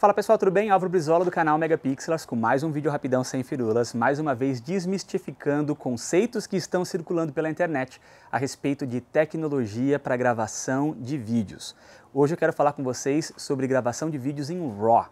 Fala pessoal, tudo bem? Álvaro Brizola do canal Megapixels com mais um vídeo rapidão sem firulas, mais uma vez desmistificando conceitos que estão circulando pela internet a respeito de tecnologia para gravação de vídeos. Hoje eu quero falar com vocês sobre gravação de vídeos em RAW.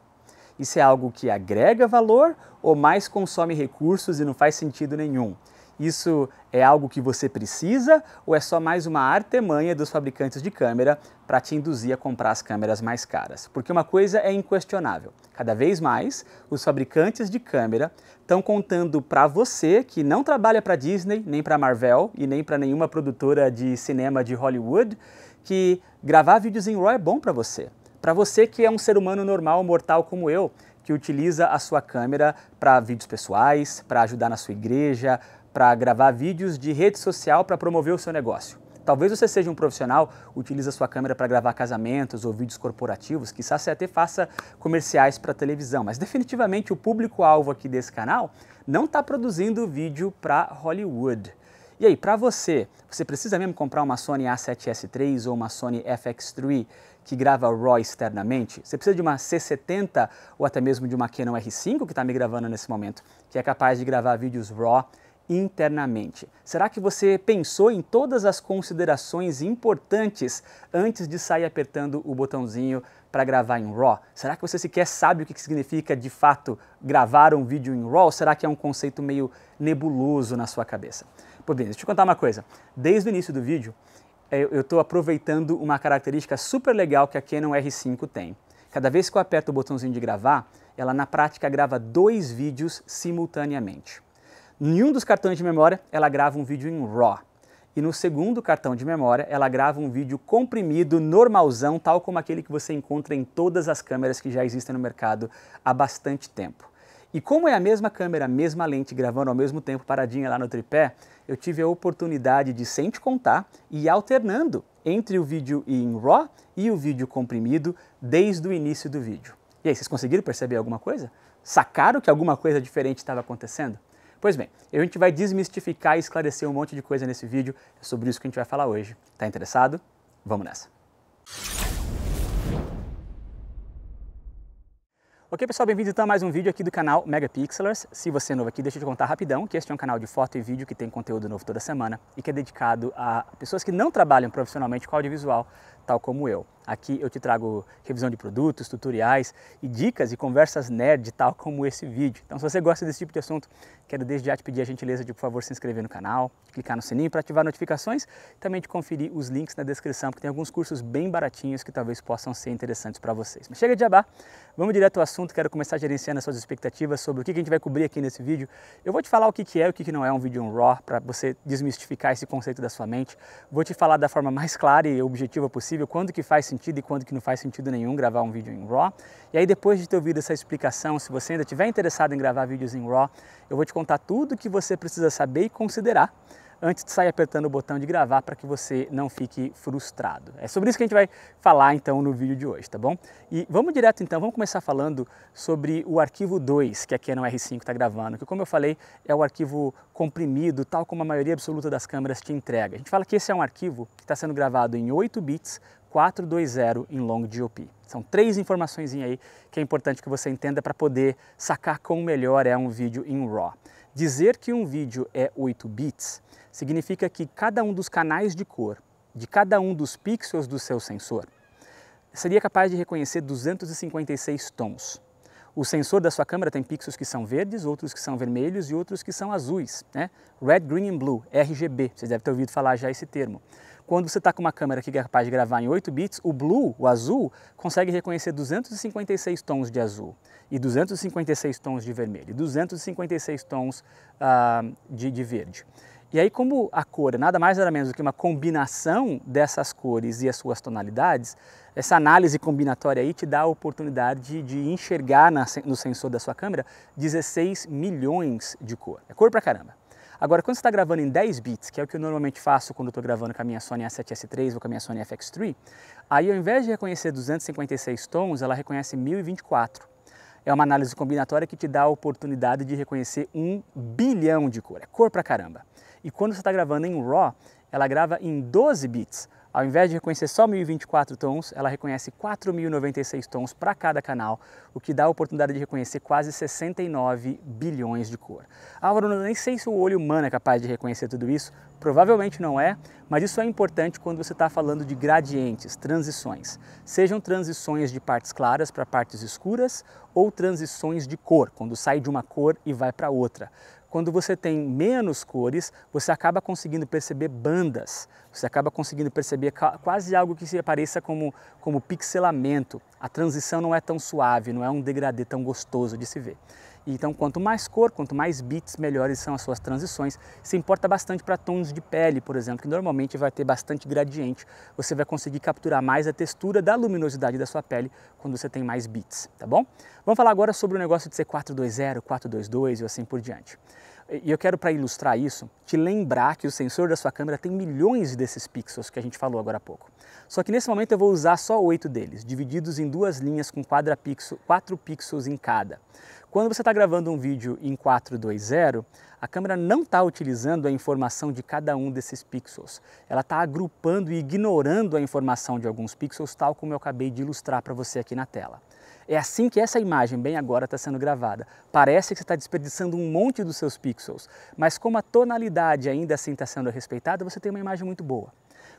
Isso é algo que agrega valor ou mais consome recursos e não faz sentido nenhum? Isso é algo que você precisa ou é só mais uma artemanha dos fabricantes de câmera para te induzir a comprar as câmeras mais caras? Porque uma coisa é inquestionável: cada vez mais os fabricantes de câmera estão contando para você que não trabalha para Disney, nem para Marvel e nem para nenhuma produtora de cinema de Hollywood que gravar vídeos em RAW é bom para você. Para você que é um ser humano normal, mortal como eu, que utiliza a sua câmera para vídeos pessoais, para ajudar na sua igreja, para gravar vídeos de rede social para promover o seu negócio. Talvez você seja um profissional, utiliza sua câmera para gravar casamentos ou vídeos corporativos, que você até faça comerciais para televisão, mas definitivamente o público-alvo aqui desse canal não está produzindo vídeo para Hollywood. E aí, para você, você precisa mesmo comprar uma Sony A7S3 ou uma Sony FX3 que grava RAW externamente? Você precisa de uma C70 ou até mesmo de uma Canon R5 que está me gravando nesse momento, que é capaz de gravar vídeos RAW internamente. Será que você pensou em todas as considerações importantes antes de sair apertando o botãozinho para gravar em RAW? Será que você sequer sabe o que significa de fato gravar um vídeo em RAW? Ou será que é um conceito meio nebuloso na sua cabeça? Pois bem, deixa eu te contar uma coisa. Desde o início do vídeo, eh, eu estou aproveitando uma característica super legal que a Canon R5 tem. Cada vez que eu aperto o botãozinho de gravar, ela na prática grava dois vídeos simultaneamente. Em um dos cartões de memória, ela grava um vídeo em RAW. E no segundo cartão de memória, ela grava um vídeo comprimido, normalzão, tal como aquele que você encontra em todas as câmeras que já existem no mercado há bastante tempo. E como é a mesma câmera, a mesma lente, gravando ao mesmo tempo paradinha lá no tripé, eu tive a oportunidade de, sem te contar, e alternando entre o vídeo em RAW e o vídeo comprimido desde o início do vídeo. E aí, vocês conseguiram perceber alguma coisa? Sacaram que alguma coisa diferente estava acontecendo? Pois bem, a gente vai desmistificar e esclarecer um monte de coisa nesse vídeo, é sobre isso que a gente vai falar hoje. Tá interessado? Vamos nessa! Ok pessoal, bem-vindos então a mais um vídeo aqui do canal Megapixelers. Se você é novo aqui, deixa eu te contar rapidão que este é um canal de foto e vídeo que tem conteúdo novo toda semana e que é dedicado a pessoas que não trabalham profissionalmente com audiovisual, tal como eu. Aqui eu te trago revisão de produtos, tutoriais e dicas e conversas nerd, tal como esse vídeo. Então, se você gosta desse tipo de assunto, quero desde já te pedir a gentileza de, por favor, se inscrever no canal, clicar no sininho para ativar notificações e também de conferir os links na descrição, porque tem alguns cursos bem baratinhos que talvez possam ser interessantes para vocês. Mas chega de jabá, Vamos direto ao assunto, quero começar gerenciando as suas expectativas sobre o que a gente vai cobrir aqui nesse vídeo. Eu vou te falar o que é e o que não é um vídeo em RAW, para você desmistificar esse conceito da sua mente. Vou te falar da forma mais clara e objetiva possível quando que faz sentido e quando que não faz sentido nenhum gravar um vídeo em RAW. E aí depois de ter ouvido essa explicação, se você ainda estiver interessado em gravar vídeos em RAW, eu vou te contar tudo o que você precisa saber e considerar antes de sair apertando o botão de gravar para que você não fique frustrado. É sobre isso que a gente vai falar então no vídeo de hoje, tá bom? E vamos direto então, vamos começar falando sobre o arquivo 2 que a Canon R5 está gravando, que como eu falei é o arquivo comprimido, tal como a maioria absoluta das câmeras te entrega. A gente fala que esse é um arquivo que está sendo gravado em 8 bits 420 em long GOP. São três informações aí que é importante que você entenda para poder sacar quão melhor é um vídeo em RAW. Dizer que um vídeo é 8 bits significa que cada um dos canais de cor de cada um dos pixels do seu sensor seria capaz de reconhecer 256 tons. O sensor da sua câmera tem pixels que são verdes, outros que são vermelhos e outros que são azuis, né? Red, green and blue, RGB, vocês devem ter ouvido falar já esse termo. Quando você está com uma câmera que é capaz de gravar em 8 bits, o blue, o azul, consegue reconhecer 256 tons de azul e 256 tons de vermelho, e 256 tons uh, de, de verde. E aí, como a cor é nada mais nada menos do que uma combinação dessas cores e as suas tonalidades, essa análise combinatória aí te dá a oportunidade de, de enxergar na, no sensor da sua câmera 16 milhões de cor. É cor pra caramba. Agora, quando você está gravando em 10 bits, que é o que eu normalmente faço quando estou gravando com a minha Sony A7S3 ou com a minha Sony FX3, aí ao invés de reconhecer 256 tons, ela reconhece 1024. É uma análise combinatória que te dá a oportunidade de reconhecer um bilhão de cores, é cor pra caramba. E quando você está gravando em RAW, ela grava em 12 bits, ao invés de reconhecer só 1024 tons, ela reconhece 4096 tons para cada canal, o que dá a oportunidade de reconhecer quase 69 bilhões de cor. Álvaro, eu nem sei se o olho humano é capaz de reconhecer tudo isso, provavelmente não é, mas isso é importante quando você está falando de gradientes, transições. Sejam transições de partes claras para partes escuras ou transições de cor, quando sai de uma cor e vai para outra. Quando você tem menos cores, você acaba conseguindo perceber bandas, você acaba conseguindo perceber quase algo que se apareça como, como pixelamento. A transição não é tão suave, não é um degradê tão gostoso de se ver. Então, quanto mais cor, quanto mais bits, melhores são as suas transições. Se importa bastante para tons de pele, por exemplo, que normalmente vai ter bastante gradiente. Você vai conseguir capturar mais a textura da luminosidade da sua pele quando você tem mais bits, tá bom? Vamos falar agora sobre o negócio de ser 420, 422 e assim por diante. E eu quero, para ilustrar isso, te lembrar que o sensor da sua câmera tem milhões desses pixels que a gente falou agora há pouco. Só que nesse momento eu vou usar só oito deles, divididos em duas linhas com pixel, quatro pixels em cada. Quando você está gravando um vídeo em 420, a câmera não está utilizando a informação de cada um desses pixels. Ela está agrupando e ignorando a informação de alguns pixels, tal como eu acabei de ilustrar para você aqui na tela. É assim que essa imagem, bem agora, está sendo gravada. Parece que você está desperdiçando um monte dos seus pixels, mas como a tonalidade ainda assim está sendo respeitada, você tem uma imagem muito boa.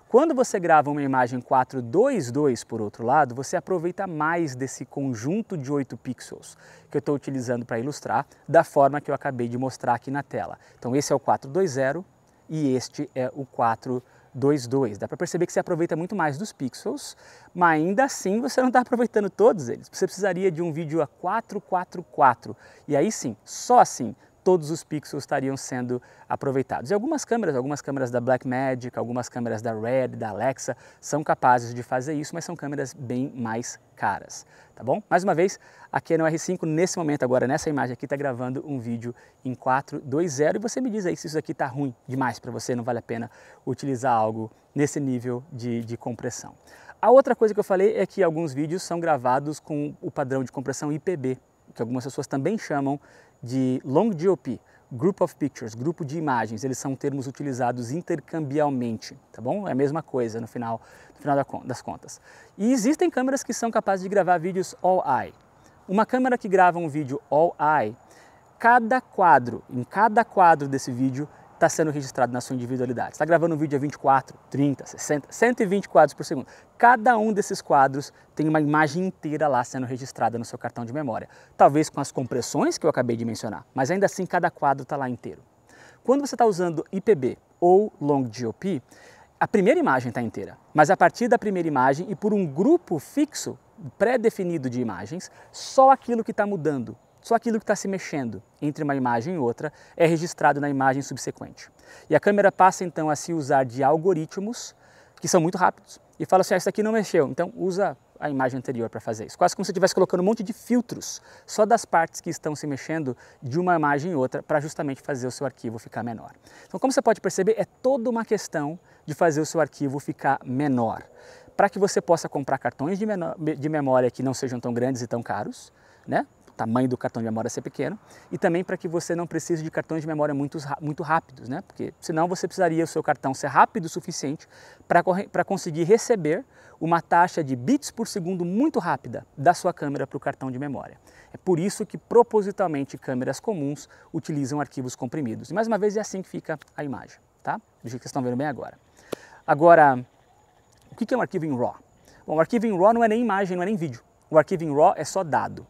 Quando você grava uma imagem 422, por outro lado, você aproveita mais desse conjunto de 8 pixels que eu estou utilizando para ilustrar, da forma que eu acabei de mostrar aqui na tela. Então esse é o 420 e este é o 422. 2.2. Dá para perceber que você aproveita muito mais dos pixels, mas ainda assim você não está aproveitando todos eles. Você precisaria de um vídeo a 444. E aí sim, só assim, todos os pixels estariam sendo aproveitados. E algumas câmeras, algumas câmeras da Blackmagic, algumas câmeras da Red, da Alexa, são capazes de fazer isso, mas são câmeras bem mais caras, tá bom? Mais uma vez, aqui é no R5, nesse momento agora, nessa imagem aqui, está gravando um vídeo em 4.2.0 e você me diz aí se isso aqui está ruim demais para você, não vale a pena utilizar algo nesse nível de, de compressão. A outra coisa que eu falei é que alguns vídeos são gravados com o padrão de compressão IPB, que algumas pessoas também chamam de long GOP, Group of Pictures, grupo de imagens, eles são termos utilizados intercambialmente, tá bom? É a mesma coisa no final, no final das contas. E existem câmeras que são capazes de gravar vídeos all eye. Uma câmera que grava um vídeo all eye, cada quadro, em cada quadro desse vídeo, está sendo registrado na sua individualidade. está gravando um vídeo a 24, 30, 60, 120 quadros por segundo. Cada um desses quadros tem uma imagem inteira lá sendo registrada no seu cartão de memória. Talvez com as compressões que eu acabei de mencionar, mas ainda assim cada quadro está lá inteiro. Quando você está usando IPB ou Long GOP, a primeira imagem está inteira, mas a partir da primeira imagem e por um grupo fixo pré-definido de imagens, só aquilo que está mudando, só aquilo que está se mexendo entre uma imagem e outra é registrado na imagem subsequente. E a câmera passa então a se usar de algoritmos que são muito rápidos e fala assim: ah, isso aqui não mexeu, então usa a imagem anterior para fazer isso. Quase como se estivesse colocando um monte de filtros só das partes que estão se mexendo de uma imagem em outra para justamente fazer o seu arquivo ficar menor. Então, como você pode perceber, é toda uma questão de fazer o seu arquivo ficar menor. Para que você possa comprar cartões de, de memória que não sejam tão grandes e tão caros, né? tamanho do cartão de memória ser pequeno e também para que você não precise de cartões de memória muito, muito rápidos, né? porque senão você precisaria o seu cartão ser rápido o suficiente para conseguir receber uma taxa de bits por segundo muito rápida da sua câmera para o cartão de memória. É por isso que propositalmente câmeras comuns utilizam arquivos comprimidos. E mais uma vez é assim que fica a imagem, tá? do jeito que vocês estão vendo bem agora. Agora, o que é um arquivo em RAW? Bom, o arquivo em RAW não é nem imagem, não é nem vídeo. O arquivo em RAW é só dado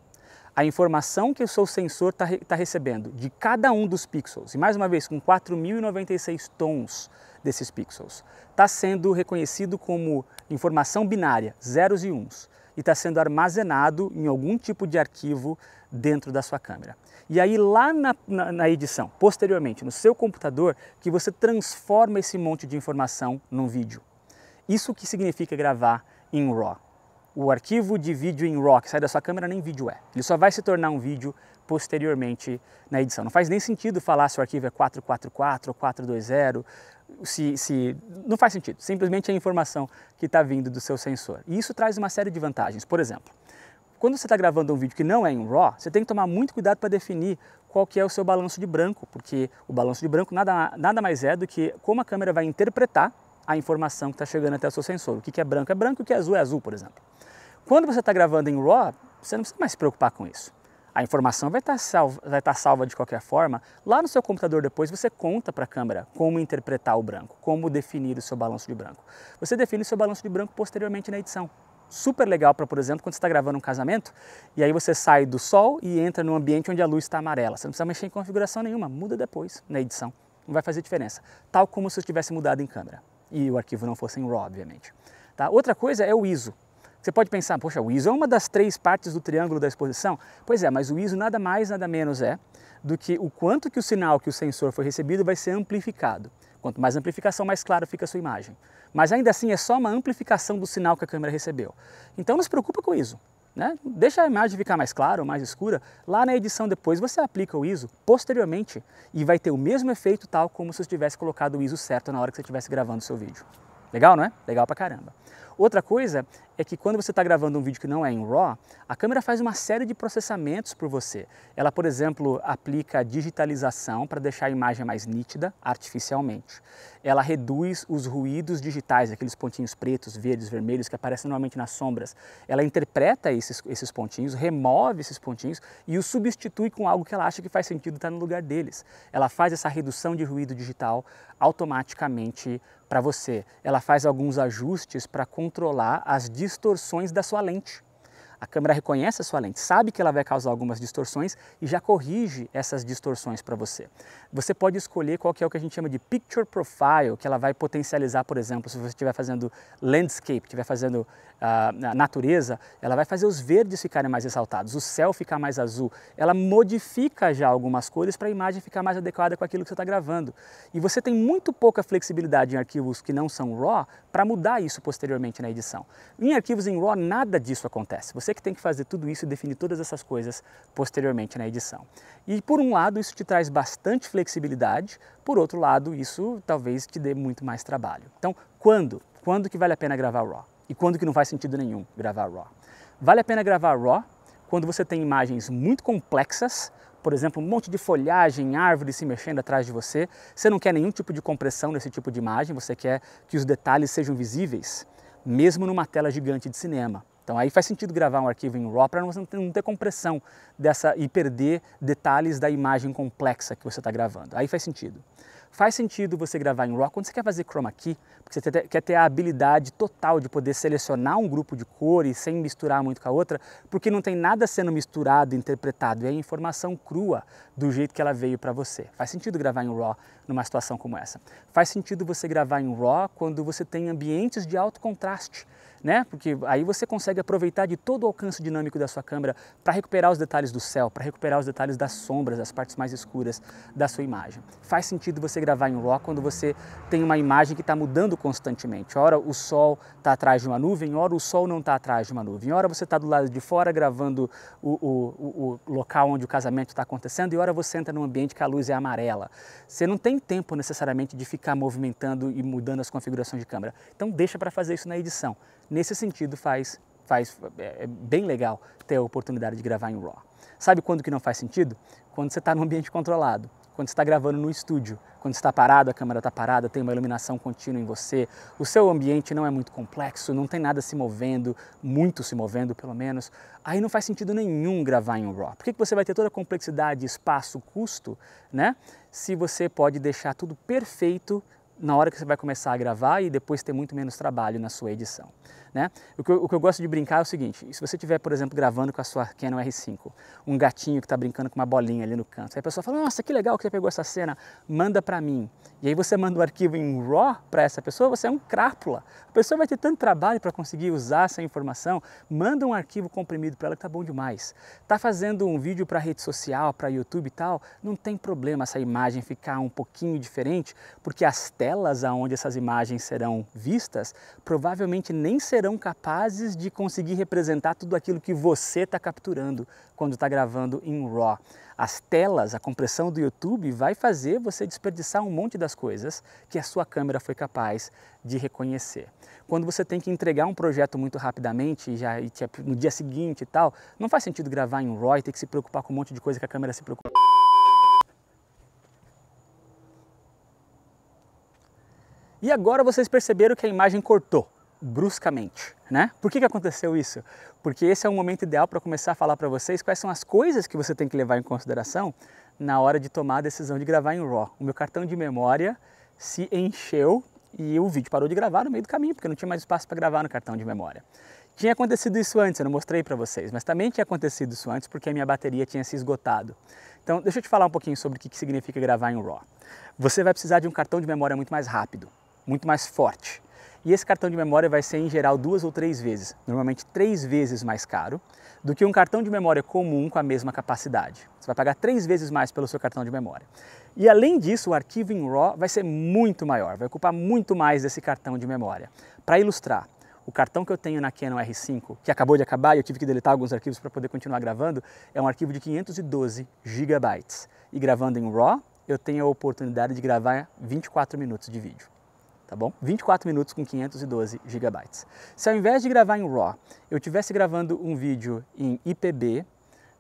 a informação que o seu sensor está tá recebendo de cada um dos pixels, e mais uma vez com 4.096 tons desses pixels, está sendo reconhecido como informação binária, zeros e uns, e está sendo armazenado em algum tipo de arquivo dentro da sua câmera. E aí lá na, na, na edição, posteriormente, no seu computador, que você transforma esse monte de informação num vídeo. Isso que significa gravar em RAW o arquivo de vídeo em RAW que sai da sua câmera nem vídeo é. Ele só vai se tornar um vídeo posteriormente na edição. Não faz nem sentido falar se o arquivo é 444 ou 420, se, se, não faz sentido. Simplesmente é a informação que está vindo do seu sensor. E isso traz uma série de vantagens. Por exemplo, quando você está gravando um vídeo que não é em RAW, você tem que tomar muito cuidado para definir qual que é o seu balanço de branco, porque o balanço de branco nada, nada mais é do que como a câmera vai interpretar a informação que está chegando até o seu sensor. O que é branco é branco, o que é azul é azul, por exemplo. Quando você está gravando em RAW, você não precisa mais se preocupar com isso. A informação vai estar, tá salva, tá salva de qualquer forma. Lá no seu computador depois você conta para a câmera como interpretar o branco, como definir o seu balanço de branco. Você define o seu balanço de branco posteriormente na edição. Super legal para, por exemplo, quando você está gravando um casamento e aí você sai do sol e entra num ambiente onde a luz está amarela. Você não precisa mexer em configuração nenhuma, muda depois na edição. Não vai fazer diferença. Tal como se tivesse mudado em câmera e o arquivo não fosse em RAW, obviamente. Tá? Outra coisa é o ISO. Você pode pensar, poxa, o ISO é uma das três partes do triângulo da exposição? Pois é, mas o ISO nada mais, nada menos é do que o quanto que o sinal que o sensor foi recebido vai ser amplificado. Quanto mais amplificação, mais claro fica a sua imagem. Mas ainda assim é só uma amplificação do sinal que a câmera recebeu. Então não se preocupa com o ISO. Né? Deixa a imagem ficar mais clara ou mais escura, lá na edição depois você aplica o ISO posteriormente e vai ter o mesmo efeito tal como se você tivesse colocado o ISO certo na hora que você estivesse gravando o seu vídeo. Legal, não é? Legal pra caramba. Outra coisa é que quando você está gravando um vídeo que não é em RAW, a câmera faz uma série de processamentos por você. Ela, por exemplo, aplica digitalização para deixar a imagem mais nítida artificialmente. Ela reduz os ruídos digitais, aqueles pontinhos pretos, verdes, vermelhos que aparecem normalmente nas sombras. Ela interpreta esses, esses pontinhos, remove esses pontinhos e os substitui com algo que ela acha que faz sentido estar tá no lugar deles. Ela faz essa redução de ruído digital automaticamente para você. Ela faz alguns ajustes para controlar as distorções da sua lente a câmera reconhece a sua lente, sabe que ela vai causar algumas distorções e já corrige essas distorções para você. Você pode escolher qual que é o que a gente chama de picture profile, que ela vai potencializar, por exemplo, se você estiver fazendo landscape, estiver fazendo uh, natureza, ela vai fazer os verdes ficarem mais ressaltados, o céu ficar mais azul. Ela modifica já algumas cores para a imagem ficar mais adequada com aquilo que você está gravando. E você tem muito pouca flexibilidade em arquivos que não são RAW para mudar isso posteriormente na edição. Em arquivos em RAW, nada disso acontece. Você você que tem que fazer tudo isso e definir todas essas coisas posteriormente na edição. E por um lado, isso te traz bastante flexibilidade, por outro lado, isso talvez te dê muito mais trabalho. Então, quando? Quando que vale a pena gravar RAW? E quando que não faz sentido nenhum gravar RAW? Vale a pena gravar RAW quando você tem imagens muito complexas, por exemplo, um monte de folhagem, árvore se mexendo atrás de você. Você não quer nenhum tipo de compressão nesse tipo de imagem, você quer que os detalhes sejam visíveis, mesmo numa tela gigante de cinema. Então aí faz sentido gravar um arquivo em RAW para você não ter, compressão dessa e perder detalhes da imagem complexa que você está gravando. Aí faz sentido. Faz sentido você gravar em RAW quando você quer fazer chroma key, porque você quer ter a habilidade total de poder selecionar um grupo de cores sem misturar muito com a outra, porque não tem nada sendo misturado, interpretado, é informação crua do jeito que ela veio para você. Faz sentido gravar em RAW numa situação como essa. Faz sentido você gravar em RAW quando você tem ambientes de alto contraste, né? Porque aí você consegue aproveitar de todo o alcance dinâmico da sua câmera para recuperar os detalhes do céu, para recuperar os detalhes das sombras, das partes mais escuras da sua imagem. Faz sentido você gravar em RAW quando você tem uma imagem que está mudando constantemente. Ora o sol está atrás de uma nuvem, ora o sol não está atrás de uma nuvem. Ora você está do lado de fora gravando o, o, o local onde o casamento está acontecendo e ora você entra num ambiente que a luz é amarela. Você não tem tempo necessariamente de ficar movimentando e mudando as configurações de câmera. Então deixa para fazer isso na edição. Nesse sentido faz, faz é, é bem legal ter a oportunidade de gravar em RAW. Sabe quando que não faz sentido? Quando você está num ambiente controlado quando está gravando no estúdio, quando está parado, a câmera está parada, tem uma iluminação contínua em você, o seu ambiente não é muito complexo, não tem nada se movendo, muito se movendo pelo menos, aí não faz sentido nenhum gravar em um RAW. Por que você vai ter toda a complexidade, espaço, custo, né? Se você pode deixar tudo perfeito na hora que você vai começar a gravar e depois ter muito menos trabalho na sua edição. Né? O, que eu, o que eu gosto de brincar é o seguinte, se você estiver, por exemplo, gravando com a sua Canon R5, um gatinho que está brincando com uma bolinha ali no canto, aí a pessoa fala, nossa, que legal que você pegou essa cena, manda para mim. E aí você manda o arquivo em RAW para essa pessoa, você é um crápula. A pessoa vai ter tanto trabalho para conseguir usar essa informação, manda um arquivo comprimido para ela que tá bom demais. Tá fazendo um vídeo para rede social, para YouTube e tal, não tem problema essa imagem ficar um pouquinho diferente, porque as telas telas aonde essas imagens serão vistas provavelmente nem serão capazes de conseguir representar tudo aquilo que você está capturando quando está gravando em RAW. As telas, a compressão do YouTube vai fazer você desperdiçar um monte das coisas que a sua câmera foi capaz de reconhecer. Quando você tem que entregar um projeto muito rapidamente, já no dia seguinte e tal, não faz sentido gravar em RAW e ter que se preocupar com um monte de coisa que a câmera se preocupa. E agora vocês perceberam que a imagem cortou bruscamente, né? Por que, que aconteceu isso? Porque esse é um momento ideal para começar a falar para vocês quais são as coisas que você tem que levar em consideração na hora de tomar a decisão de gravar em RAW. O meu cartão de memória se encheu e o vídeo parou de gravar no meio do caminho, porque não tinha mais espaço para gravar no cartão de memória. Tinha acontecido isso antes, eu não mostrei para vocês, mas também tinha acontecido isso antes porque a minha bateria tinha se esgotado. Então, deixa eu te falar um pouquinho sobre o que significa gravar em RAW. Você vai precisar de um cartão de memória muito mais rápido muito mais forte. E esse cartão de memória vai ser em geral duas ou três vezes, normalmente três vezes mais caro do que um cartão de memória comum com a mesma capacidade. Você vai pagar três vezes mais pelo seu cartão de memória. E além disso, o arquivo em RAW vai ser muito maior, vai ocupar muito mais desse cartão de memória. Para ilustrar, o cartão que eu tenho na Canon R5, que acabou de acabar e eu tive que deletar alguns arquivos para poder continuar gravando, é um arquivo de 512 GB. E gravando em RAW, eu tenho a oportunidade de gravar 24 minutos de vídeo tá bom? 24 minutos com 512 GB. Se ao invés de gravar em RAW, eu estivesse gravando um vídeo em IPB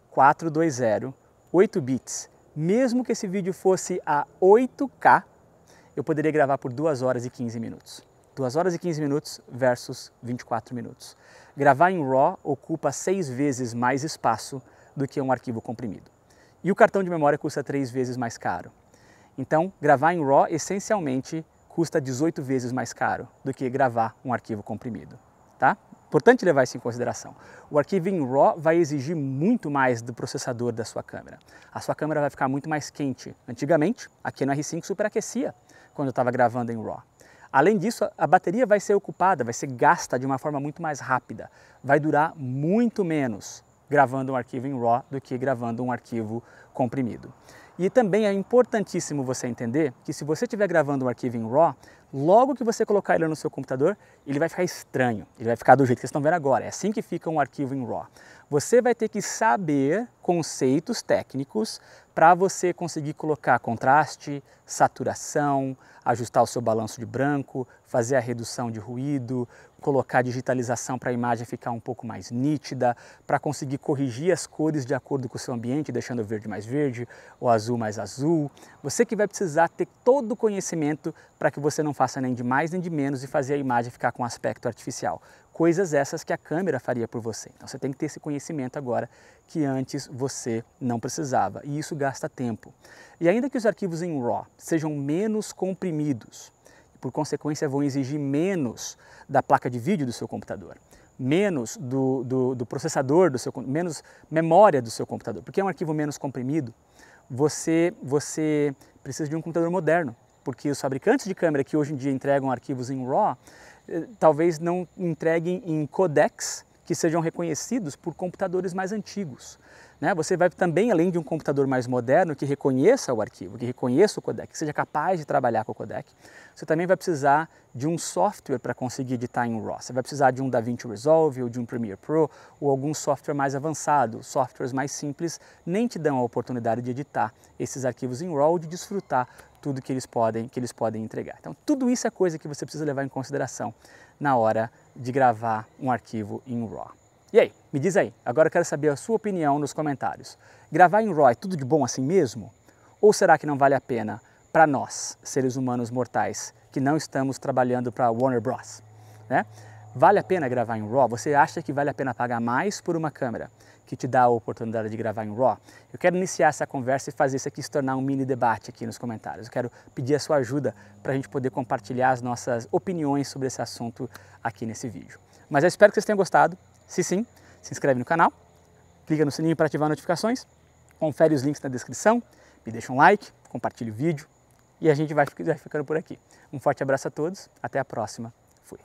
420, 8 bits, mesmo que esse vídeo fosse a 8K, eu poderia gravar por 2 horas e 15 minutos. 2 horas e 15 minutos versus 24 minutos. Gravar em RAW ocupa 6 vezes mais espaço do que um arquivo comprimido. E o cartão de memória custa 3 vezes mais caro. Então, gravar em RAW essencialmente custa 18 vezes mais caro do que gravar um arquivo comprimido, tá? Importante levar isso em consideração. O arquivo em RAW vai exigir muito mais do processador da sua câmera. A sua câmera vai ficar muito mais quente. Antigamente, aqui no R5 superaquecia quando eu estava gravando em RAW. Além disso, a bateria vai ser ocupada, vai ser gasta de uma forma muito mais rápida. Vai durar muito menos gravando um arquivo em RAW do que gravando um arquivo comprimido. E também é importantíssimo você entender que se você estiver gravando um arquivo em RAW, logo que você colocar ele no seu computador, ele vai ficar estranho, ele vai ficar do jeito que vocês estão vendo agora, é assim que fica um arquivo em RAW. Você vai ter que saber conceitos técnicos para você conseguir colocar contraste, saturação, ajustar o seu balanço de branco, fazer a redução de ruído, colocar digitalização para a imagem ficar um pouco mais nítida, para conseguir corrigir as cores de acordo com o seu ambiente, deixando o verde mais verde, ou azul azul mais azul. Você que vai precisar ter todo o conhecimento para que você não faça nem de mais nem de menos e fazer a imagem ficar com aspecto artificial. Coisas essas que a câmera faria por você. Então você tem que ter esse conhecimento agora que antes você não precisava. E isso gasta tempo. E ainda que os arquivos em RAW sejam menos comprimidos, por consequência vão exigir menos da placa de vídeo do seu computador menos do, do, do, processador do seu menos memória do seu computador, porque é um arquivo menos comprimido, você, você precisa de um computador moderno, porque os fabricantes de câmera que hoje em dia entregam arquivos em RAW, eh, talvez não entreguem em codecs, que sejam reconhecidos por computadores mais antigos. Né? Você vai também, além de um computador mais moderno que reconheça o arquivo, que reconheça o codec, que seja capaz de trabalhar com o codec, você também vai precisar de um software para conseguir editar em RAW. Você vai precisar de um DaVinci Resolve ou de um Premiere Pro ou algum software mais avançado. Softwares mais simples nem te dão a oportunidade de editar esses arquivos em RAW, de desfrutar tudo que eles podem que eles podem entregar. Então tudo isso é coisa que você precisa levar em consideração na hora de gravar um arquivo em RAW. E aí, me diz aí, agora eu quero saber a sua opinião nos comentários. Gravar em RAW é tudo de bom assim mesmo? Ou será que não vale a pena para nós, seres humanos mortais, que não estamos trabalhando para Warner Bros? Né? Vale a pena gravar em RAW? Você acha que vale a pena pagar mais por uma câmera que te dá a oportunidade de gravar em RAW? Eu quero iniciar essa conversa e fazer isso aqui se tornar um mini debate aqui nos comentários. Eu quero pedir a sua ajuda para a gente poder compartilhar as nossas opiniões sobre esse assunto aqui nesse vídeo. Mas eu espero que vocês tenham gostado. Se sim, se inscreve no canal, clica no sininho para ativar notificações, confere os links na descrição, me deixa um like, compartilha o vídeo e a gente vai ficando por aqui. Um forte abraço a todos, até a próxima. Fui.